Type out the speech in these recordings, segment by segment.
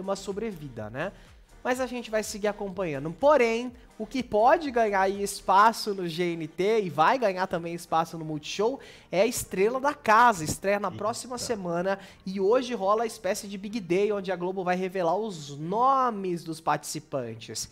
uma sobrevida, né? Mas a gente vai seguir acompanhando. Porém, o que pode ganhar espaço no GNT e vai ganhar também espaço no Multishow é a estrela da casa. Estreia na Eita. próxima semana e hoje rola a espécie de Big Day, onde a Globo vai revelar os nomes dos participantes.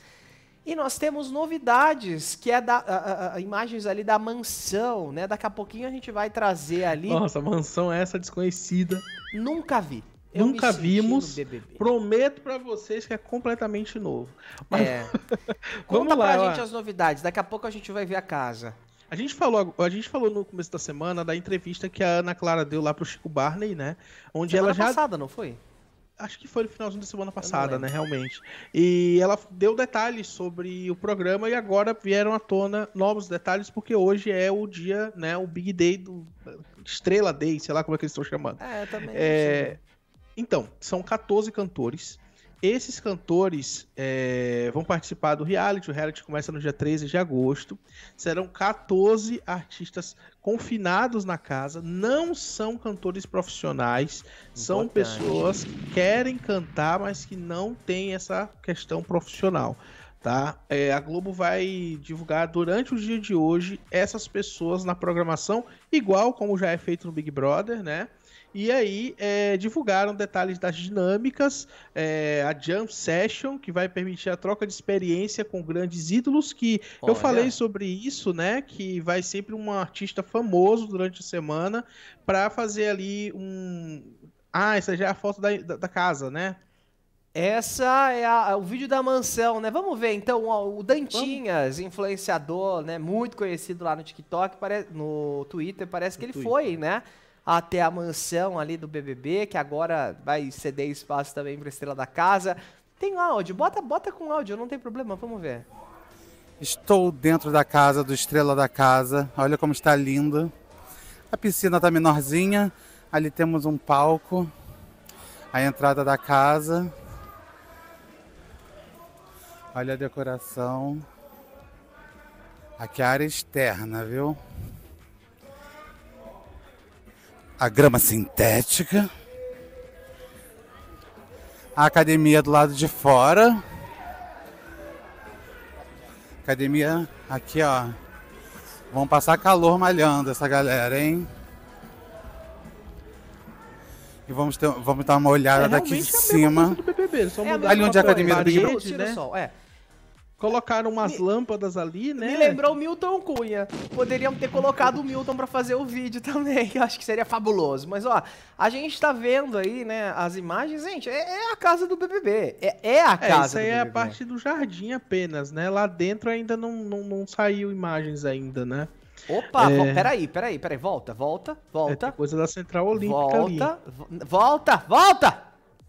E nós temos novidades, que é da, a, a, imagens ali da mansão, né? Daqui a pouquinho a gente vai trazer ali. Nossa, mansão é essa desconhecida. Nunca vi. Eu Nunca vimos. Prometo para vocês que é completamente novo. Mas... É. Vamos Conta lá, pra ó. gente as novidades. Daqui a pouco a gente vai ver a casa. A gente falou, a gente falou no começo da semana da entrevista que a Ana Clara deu lá pro Chico Barney, né? Onde semana ela já passada, não foi? Acho que foi no finalzinho da semana passada, né, realmente. E ela deu detalhes sobre o programa e agora vieram à tona novos detalhes porque hoje é o dia, né, o Big Day do Estrela Day, sei lá como é que eles estão chamando. É, também. É... Não sei. Então, são 14 cantores. Esses cantores é, vão participar do reality. O reality começa no dia 13 de agosto. Serão 14 artistas confinados na casa. Não são cantores profissionais. Importante. São pessoas que querem cantar, mas que não têm essa questão profissional tá? É, a Globo vai divulgar durante o dia de hoje essas pessoas na programação, igual como já é feito no Big Brother, né? E aí é, divulgaram detalhes das dinâmicas, é, a Jump Session, que vai permitir a troca de experiência com grandes ídolos, que Olha. eu falei sobre isso, né? Que vai sempre um artista famoso durante a semana para fazer ali um. Ah, essa já é a foto da, da, da casa, né? Essa é a, o vídeo da mansão, né? Vamos ver, então, ó, o Dantinhas, influenciador, né? Muito conhecido lá no TikTok, pare... no Twitter, parece que no ele Twitter. foi, né? Até a mansão ali do BBB, que agora vai ceder espaço também para Estrela da Casa. Tem áudio, bota, bota com áudio, não tem problema, vamos ver. Estou dentro da casa do Estrela da Casa, olha como está linda. A piscina está menorzinha, ali temos um palco, a entrada da casa Olha a decoração. Aqui é a área externa, viu? A grama sintética. A academia do lado de fora. Academia aqui, ó. Vão passar calor malhando essa galera, hein? E vamos, ter, vamos dar uma olhada é, daqui de cima. BBB, é, ali onde é a academia do é Big Brother. Né? É. Colocaram umas me, lâmpadas ali, né? Me lembrou o Milton Cunha. Poderiam ter colocado o Milton para fazer o vídeo também, eu acho que seria fabuloso. Mas, ó, a gente tá vendo aí, né, as imagens. Gente, é, é a casa do BBB. É, é a é, casa é, Isso aí é a parte do jardim apenas, né? Lá dentro ainda não, não, não saiu imagens ainda, né? Opa, é... peraí, peraí, peraí. Volta, volta, volta. É, coisa da Central Olímpica volta, ali. Volta, volta, volta!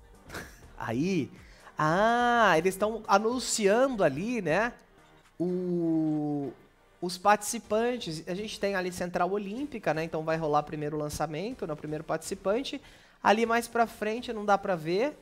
Aí... Ah, eles estão anunciando ali, né? O, os participantes. A gente tem ali Central Olímpica, né? Então vai rolar primeiro lançamento, né, O primeiro participante. Ali mais pra frente não dá pra ver.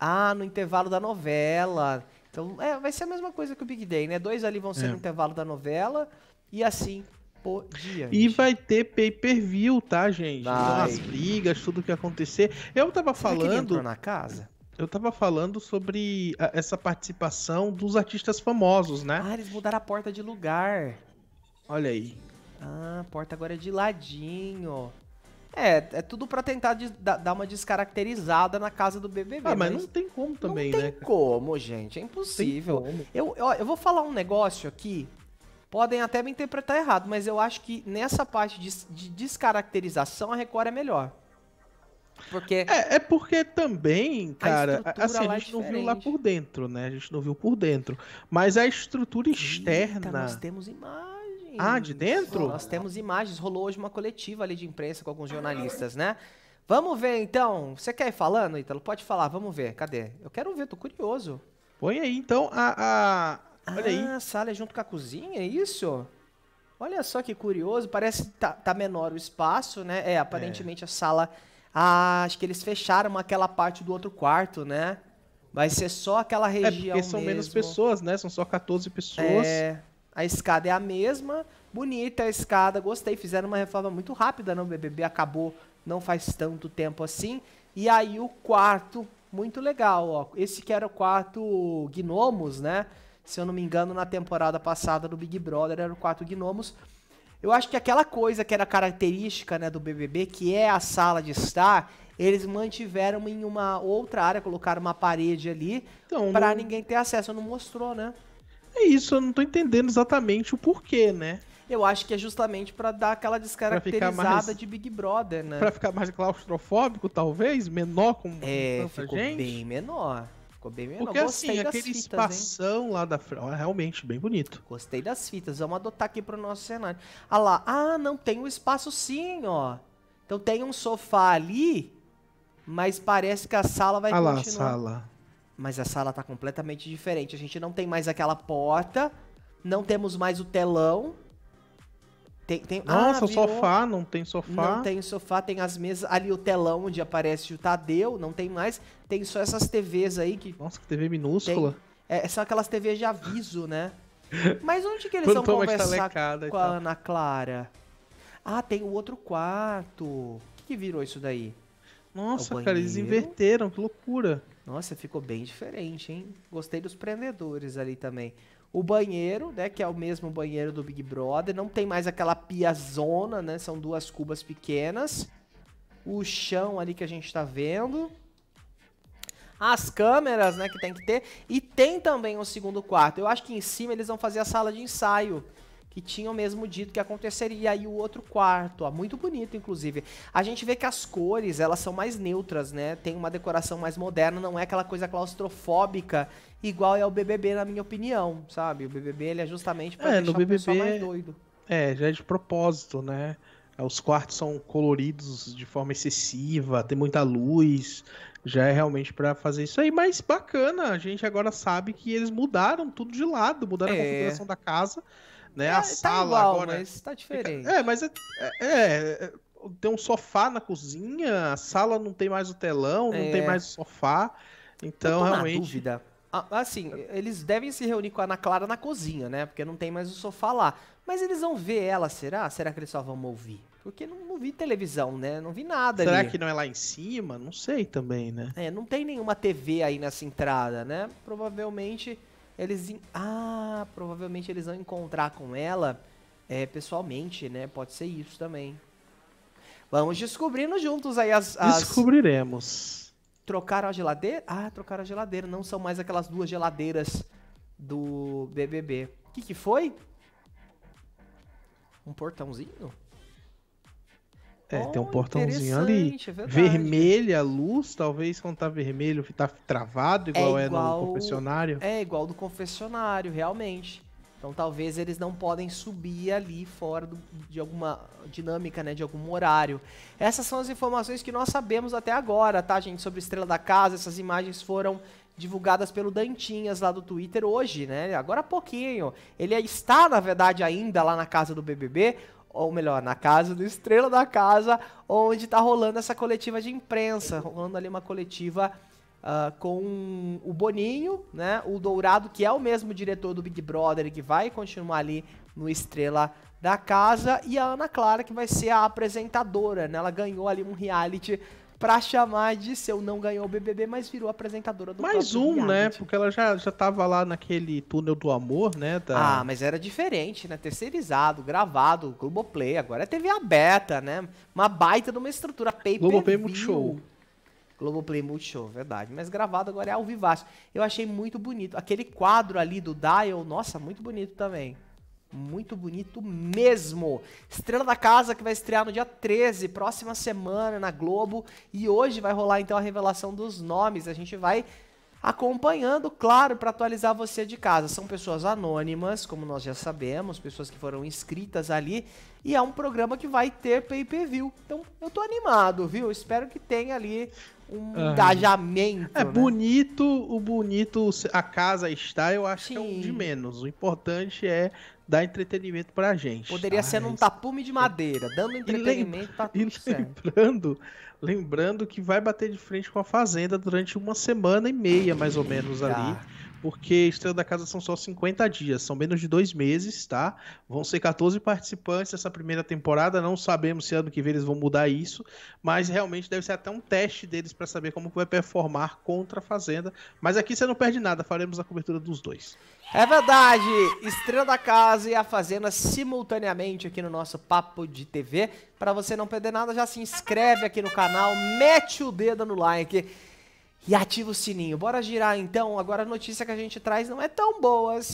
Ah, no intervalo da novela. Então é, vai ser a mesma coisa que o Big Day, né? Dois ali vão ser é. no intervalo da novela e assim por diante. E vai ter pay per view, tá, gente? Vai. as brigas, tudo que acontecer. Eu tava falando. Que ele entrou na casa? Eu tava falando sobre a, essa participação dos artistas famosos, né? Ah, eles mudaram a porta de lugar. Olha aí. Ah, a porta agora é de ladinho. É, é tudo pra tentar de, da, dar uma descaracterizada na casa do BBB. Ah, mas, mas não tem como também, não né? Não tem como, gente. É impossível. Eu, eu, eu vou falar um negócio aqui. Podem até me interpretar errado, mas eu acho que nessa parte de, de descaracterização a Record é melhor. Porque... É, é porque também, cara, a assim, a é gente é não viu lá por dentro, né? A gente não viu por dentro. Mas a estrutura Eita, externa. Nós temos imagens. Ah, de dentro? Nós temos imagens. Rolou hoje uma coletiva ali de imprensa com alguns jornalistas, né? Vamos ver então. Você quer ir falando, Ítalo? Pode falar, vamos ver. Cadê? Eu quero ver, tô curioso. Põe aí então a. a... Olha ah, aí. A sala é junto com a cozinha, é isso? Olha só que curioso. Parece que tá, tá menor o espaço, né? É, aparentemente é. a sala ah, acho que eles fecharam aquela parte do outro quarto, né? Vai ser só aquela região. É porque são mesmo. menos pessoas, né? São só 14 pessoas. É. A escada é a mesma. Bonita a escada, gostei. Fizeram uma reforma muito rápida, não? O BBB acabou não faz tanto tempo assim. E aí o quarto, muito legal, ó. Esse que era o quarto Gnomos, né? Se eu não me engano, na temporada passada do Big Brother era o quarto Gnomos. Eu acho que aquela coisa que era característica né, do BBB, que é a sala de estar, eles mantiveram em uma outra área, colocaram uma parede ali então, para não... ninguém ter acesso. Não mostrou, né? É isso, eu não tô entendendo exatamente o porquê, né? Eu acho que é justamente para dar aquela descaracterizada mais, de Big Brother, né? Pra ficar mais claustrofóbico, talvez, menor com é, tanta ficou gente. bem menor. Ficou bem melhor. Porque assim, Gostei assim, aquele fitas, espação hein? lá da frente, é realmente bem bonito. Gostei das fitas, vamos adotar aqui pro nosso cenário. Ah lá, ah, não tem um espaço sim, ó. Então tem um sofá ali, mas parece que a sala vai ah continuar. lá, a sala. Mas a sala tá completamente diferente. A gente não tem mais aquela porta, não temos mais o telão. Tem, tem... Ah, Nossa, ah, sofá, não tem sofá. Não tem sofá, tem as mesas. Ali o telão onde aparece o Tadeu, não tem mais. Tem só essas TVs aí que. Nossa, que TV minúscula. Tem... É, são aquelas TVs de aviso, né? Mas onde que eles vão tá conversar com a Ana Clara? Ah, tem o outro quarto. O que, que virou isso daí? Nossa, é cara, eles inverteram, que loucura. Nossa, ficou bem diferente, hein? Gostei dos prendedores ali também. O banheiro, né, que é o mesmo banheiro do Big Brother, não tem mais aquela piazona, né? São duas cubas pequenas. O chão ali que a gente tá vendo. As câmeras, né, que tem que ter. E tem também um segundo quarto. Eu acho que em cima eles vão fazer a sala de ensaio que tinham mesmo dito que aconteceria. E aí o outro quarto, ó, muito bonito, inclusive. A gente vê que as cores, elas são mais neutras, né? Tem uma decoração mais moderna, não é aquela coisa claustrofóbica, igual é o BBB, na minha opinião, sabe? O BBB, ele é justamente pra é, deixar no BBB, o pessoal mais doido. É, já é de propósito, né? Os quartos são coloridos de forma excessiva, tem muita luz, já é realmente para fazer isso aí. Mas bacana, a gente agora sabe que eles mudaram tudo de lado, mudaram é. a configuração da casa né? É, a tá sala igual, agora. Mas tá é, diferente. É, mas é, é, é, Tem um sofá na cozinha, a sala não tem mais o telão, não tem é. mais o sofá. Então, realmente. Na dúvida. Assim, eles devem se reunir com a Ana Clara na cozinha, né? Porque não tem mais o sofá lá. Mas eles vão ver ela, será? Será que eles só vão ouvir? Porque não, não vi televisão, né? Não vi nada Será ali. que não é lá em cima? Não sei também, né? É, não tem nenhuma TV aí nessa entrada, né? Provavelmente eles. Ah, provavelmente eles vão encontrar com ela é, pessoalmente, né? Pode ser isso também. Vamos descobrindo juntos aí as. as... Descobriremos. Trocaram a geladeira? Ah, trocaram a geladeira. Não são mais aquelas duas geladeiras do BBB. O que, que foi? Um portãozinho? É, oh, tem um oh, portãozinho ali. É vermelha, luz, talvez quando tá vermelho tá travado, igual é, igual, é no confessionário. É, igual do confessionário, realmente. Então talvez eles não podem subir ali fora do, de alguma dinâmica, né, de algum horário. Essas são as informações que nós sabemos até agora, tá, gente, sobre Estrela da Casa. Essas imagens foram divulgadas pelo Dantinhas lá do Twitter hoje, né? Agora há pouquinho. Ele está, na verdade, ainda lá na casa do BBB, ou melhor, na casa do Estrela da Casa, onde está rolando essa coletiva de imprensa, rolando ali uma coletiva uh, com o Boninho, né? O Dourado, que é o mesmo diretor do Big Brother, que vai continuar ali no Estrela da Casa, e a Ana Clara, que vai ser a apresentadora, né? Ela ganhou ali um reality pra chamar de seu não ganhou o BBB, mas virou apresentadora do Mais um, né? reality. né? Porque ela já, já tava lá naquele túnel do amor, né? Da... Ah, mas era diferente, né? Terceirizado, gravado, Globoplay, agora é TV aberta, né? Uma baita de uma estrutura pay Globoplay Multishow. Globoplay Multishow, verdade. Mas gravado agora é ao vivasso. Eu achei muito bonito. Aquele quadro ali do Dial, nossa, muito bonito também muito bonito mesmo. Estrela da Casa que vai estrear no dia 13, próxima semana na Globo, e hoje vai rolar então a revelação dos nomes. A gente vai acompanhando, claro, para atualizar você de casa. São pessoas anônimas, como nós já sabemos, pessoas que foram inscritas ali, e é um programa que vai ter pay-per-view. Então, eu tô animado, viu? Espero que tenha ali um uhum. engajamento. É né? bonito, o bonito a casa está, eu acho Sim. que é um de menos. O importante é dar entretenimento pra gente. Poderia ah, ser num tapume de madeira, dando entretenimento pra tá tudo e lembrando, lembrando que vai bater de frente com a fazenda durante uma semana e meia mais ou menos ali porque Estrela da Casa são só 50 dias, são menos de dois meses, tá? Vão ser 14 participantes essa primeira temporada, não sabemos se ano que vem eles vão mudar isso, mas realmente deve ser até um teste deles para saber como vai performar contra a Fazenda. Mas aqui você não perde nada, faremos a cobertura dos dois. É verdade! Estrela da Casa e a Fazenda simultaneamente aqui no nosso Papo de TV. Para você não perder nada, já se inscreve aqui no canal, mete o dedo no like e ativa o sininho. Bora girar então. Agora a notícia que a gente traz não é tão boa assim.